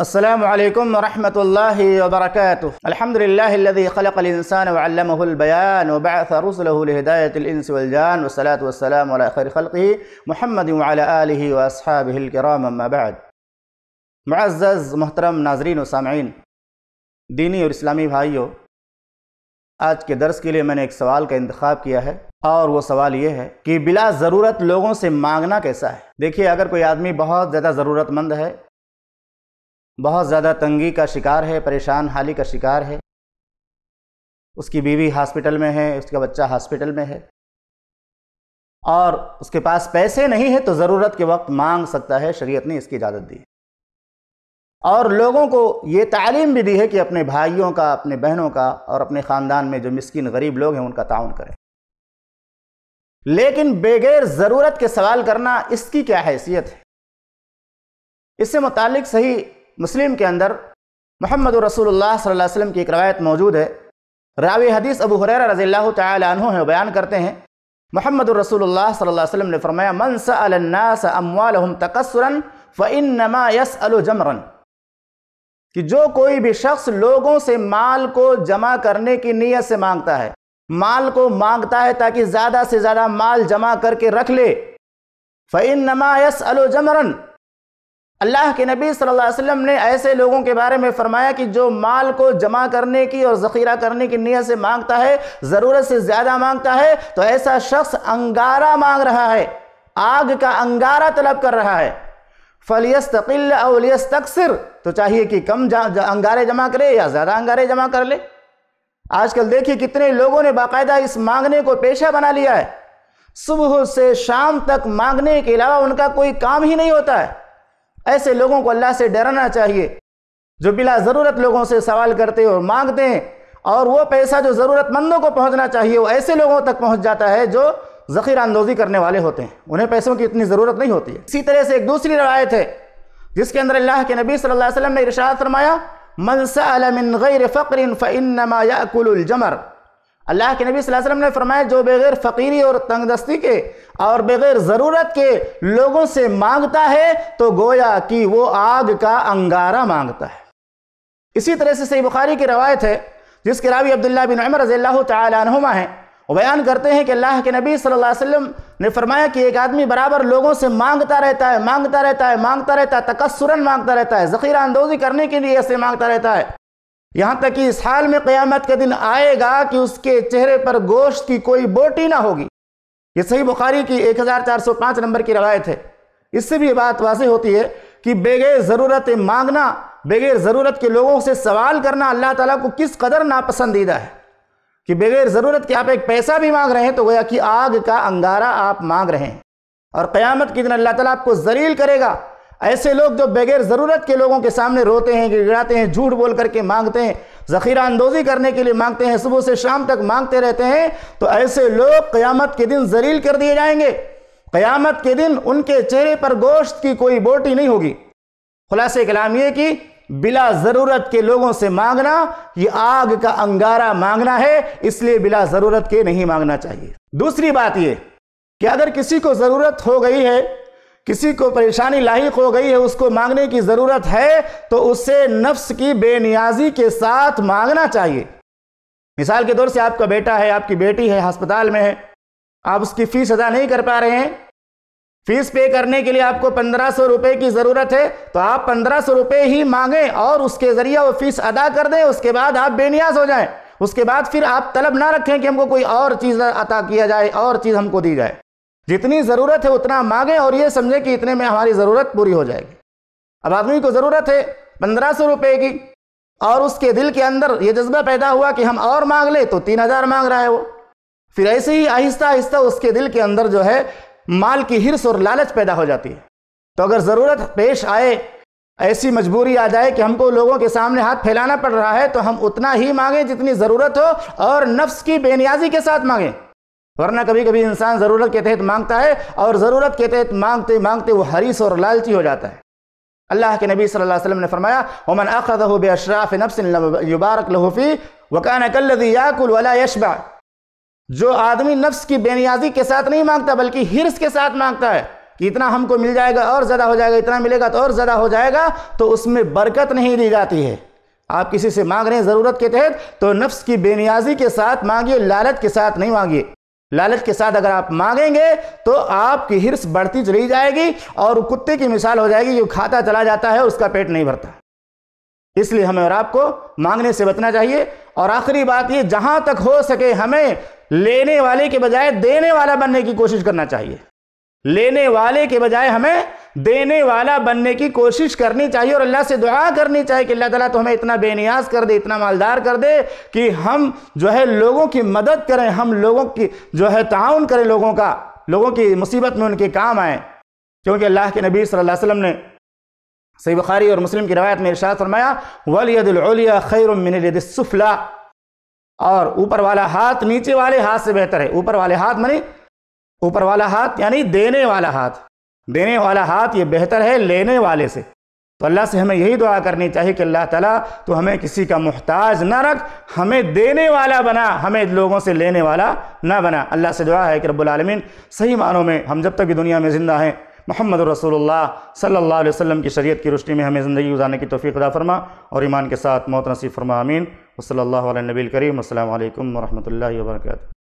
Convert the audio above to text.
السلام عليكم ورحمة الله وبركاته الحمد لله الذي خلق الإنسان وعلمه البيان وبعث رسله لهداية الإنس والجان والصلاة والسلام على خير خلقه محمد وعلى آله وأصحابه الكرام أما بعد معزز محترم ناظرین و سامعین دینی اور اسلامی بھائیوں آج کے درس کے لیے میں نے ایک سوال کا انتخاب کیا ہے اور وہ سوال یہ ہے کہ بلا ضرورت لوگوں سے مانگنا کیسا ہے دیکھیے اگر کوئی آدمی بہت زیادہ ضرورت مند ہے बहुत ज़्यादा तंगी का शिकार है परेशान हाली का शिकार है उसकी बीवी हॉस्पिटल में है उसका बच्चा हॉस्पिटल में है और उसके पास पैसे नहीं है तो ज़रूरत के वक्त मांग सकता है शरीयत ने इसकी इजाज़त दी और लोगों को ये तालीम भी दी है कि अपने भाइयों का अपने बहनों का और अपने ख़ानदान में जो मिस्किन गरीब लोग हैं उनका ताउन करें लेकिन बगैर ज़रूरत के सवाल करना इसकी क्या हैसियत है इससे मुतालिक सही मुस्लिम के अंदर मोहम्मद रसूलुल्लाह सल्लल्लाहु की एक रवायत मौजूद है रावि हदीस अबू हुर रजील्ला तु है बयान करते हैं मोहम्मद रसोल सल्लल्लाहु ने फरमाया मन सन्नास अमवालहम तकसरन फ़नमा यस अलजमरन कि जो कोई भी शख्स लोगों से माल को जमा करने की नीयत से मांगता है माल को मांगता है ताकि ज़्यादा से ज़्यादा माल जमा करके रख ले फ़नमा यस जमरन अल्लाह के नबी सल्लल्लाहु अलैहि वसल्लम ने ऐसे लोगों के बारे में फरमाया कि जो माल को जमा करने की और ज़ख़ीरा करने की नीयत से मांगता है ज़रूरत से ज़्यादा मांगता है तो ऐसा शख्स अंगारा मांग रहा है आग का अंगारा तलब कर रहा है फलियस तकिल अलियस तकसर तो चाहिए कि कम जा, जा, अंगारे जमा करे या ज़्यादा अंगारे जमा कर ले आजकल देखिए कितने लोगों ने बाकायदा इस मांगने को पेशा बना लिया है सुबह से शाम तक मांगने के अलावा उनका कोई काम ही नहीं होता है ऐसे लोगों को अल्लाह से डरना चाहिए जो बिला ज़रूरत लोगों से सवाल करते हैं और मांगते हैं और वो पैसा जो ज़रूरतमंदों को पहुंचना चाहिए वो ऐसे लोगों तक पहुंच जाता है जो ज़खीरा अंदोजी करने वाले होते हैं उन्हें पैसों की इतनी ज़रूरत नहीं होती है इसी तरह से एक दूसरी रवायत है जिसके अंदर अल्लाह के नबी सल्लल्लाहु ने इरशाद फरमाया मनसा मिन गैर फ़क्र याकुलजमर अल्लाह के नबी वसल्लम ने फरमाया जो बगैर फ़कीरी और तंगदस्ती के और बगैर ज़रूरत के लोगों से मांगता है तो गोया कि वो आग का अंगारा मांगता है इसी तरह से सही बुखारी की रवायत है जिसके रावी अब्दुल्ला बिन अमर रजील्ला तुमा हैं वो बयान करते हैं कि अल्लाह के नबी सल्लल्लाहु अलैहि वसल्लम ने फरमाया कि एक आदमी बराबर लोगों से मांगता रहता है मांगता रहता है मांगता रहता है तकस्सुरन मांगता रहता है ज़ख़ीरा अंदोज़ी करने के लिए ऐसे मांगता रहता है यहां तक कि इस हाल में क़यामत का दिन आएगा कि उसके चेहरे पर गोश्त की कोई बोटी ना होगी ये सही बुखारी की 1405 नंबर की रवायत है इससे भी बात वाज होती है कि बगैर ज़रूरत मांगना बगैर ज़रूरत के लोगों से सवाल करना अल्लाह ताला को किस कदर नापसंदीदा है कि बगैर ज़रूरत के आप एक पैसा भी मांग रहे हैं तो गोया कि आग का अंगारा आप मांग रहे हैं और क्यामत के दिन अल्लाह तला आपको जरील करेगा ऐसे लोग जो बगैर ज़रूरत के लोगों के सामने रोते हैं गिड़गिड़ाते हैं झूठ बोल करके मांगते हैं ज़ख़ीरा अंदोज़ी करने के लिए मांगते हैं सुबह से शाम तक मांगते रहते हैं तो ऐसे लोग क्यामत के दिन जलील कर दिए जाएंगे क्यामत के दिन उनके चेहरे पर गोश्त की कोई बोटी नहीं होगी खुलासे कलाम ये कि बिला ज़रूरत के लोगों से मांगना ये आग का अंगारा मांगना है इसलिए बिला ज़रूरत के नहीं मांगना चाहिए दूसरी बात ये कि अगर किसी को ज़रूरत हो गई है किसी को परेशानी लाइक हो गई है उसको मांगने की ज़रूरत है तो उसे नफ्स की बेनियाजी के साथ मांगना चाहिए मिसाल के तौर से आपका बेटा है आपकी बेटी है अस्पताल में है आप उसकी फ़ीस अदा नहीं कर पा रहे हैं फीस पे करने के लिए आपको पंद्रह सौ रुपये की ज़रूरत है तो आप पंद्रह सौ रुपये ही मांगें और उसके ज़रिए वो फीस अदा कर दें उसके बाद आप बेनियाज हो जाए उसके बाद फिर आप तलब ना रखें कि हमको कोई और चीज़ अता किया जाए और चीज़ हमको दी जाए जितनी ज़रूरत है उतना मांगे और ये समझे कि इतने में हमारी ज़रूरत पूरी हो जाएगी अब आदमी को ज़रूरत है पंद्रह सौ रुपए की और उसके दिल के अंदर ये जज्बा पैदा हुआ कि हम और मांग ले तो तीन हज़ार मांग रहा है वो फिर ऐसे ही आहिस्ता आहिस्ता उसके दिल के अंदर जो है माल की हिरस और लालच पैदा हो जाती है तो अगर ज़रूरत पेश आए ऐसी मजबूरी आ जाए कि हमको लोगों के सामने हाथ फैलाना पड़ रहा है तो हम उतना ही मांगें जितनी ज़रूरत हो और नफ्स की बेनियाजी के साथ मांगें वरना कभी कभी इंसान ज़रूरत के तहत मांगता है और ज़रूरत के तहत मांगते मांगते वो हरीस और लालची हो जाता है अल्लाह के नबी सल्लल्लाहु अलैहि वसल्लम ने फरमाया वमन अखद बशराफ़ नफ्स युबारक लहफ़ी वकान कल्लि याकुल वला यशबा जो आदमी नफ्स की बेनियाजी के साथ नहीं मांगता बल्कि हिरस के साथ मांगता है कि इतना हमको मिल जाएगा और ज़्यादा हो जाएगा इतना मिलेगा तो और ज़्यादा हो जाएगा तो उसमें बरकत नहीं दी जाती है आप किसी से मांग रहे हैं ज़रूरत के तहत तो नफ्स की बेनियाजी के साथ मांगिए लालच के साथ नहीं मांगिए लालच के साथ अगर आप मांगेंगे तो आपकी हिर्स बढ़ती चली जाएगी और कुत्ते की मिसाल हो जाएगी जो खाता चला जाता है उसका पेट नहीं भरता इसलिए हमें और आपको मांगने से बचना चाहिए और आखिरी बात ये जहां तक हो सके हमें लेने वाले के बजाय देने वाला बनने की कोशिश करना चाहिए लेने वाले के बजाय हमें देने वाला बनने की कोशिश करनी चाहिए और अल्लाह से दुआ करनी चाहिए कि अल्लाह ताला तो हमें इतना बेनियाज कर दे इतना मालदार कर दे कि हम जो है लोगों की मदद करें हम लोगों की जो है ताउन करें लोगों का लोगों की मुसीबत में उनके काम आए क्योंकि अल्लाह के नबी सल्लल्लाहु अलैहि वसल्लम ने सही बुखारी और मुस्लिम की रवायत में इर्शाद फरमाया वलिया खैर और ऊपर वाला हाथ नीचे वाले हाथ से बेहतर है ऊपर वाले हाथ मानी ऊपर वाला हाथ यानी देने वाला हाथ देने वाला हाथ ये बेहतर है लेने वाले से तो अल्लाह से हमें यही दुआ करनी चाहिए कि अल्लाह ताला तो हमें किसी का मोहताज ना रख हमें देने वाला बना हमें लोगों से लेने वाला ना बना अल्लाह से दुआ है कि रब्बुलआलमीन सही मानों में हम जब तक भी दुनिया में ज़िंदा हैं मोहम्मद रसोल्ला सल्ला वसम की शरीत की रोशनी में हमें ज़िंदगी गुजारने की तोफ़ी अदा फरमा और ईमान के साथ मौत नसीब फरमा अमीन वसल नबील करीम असल वरहमल वर्क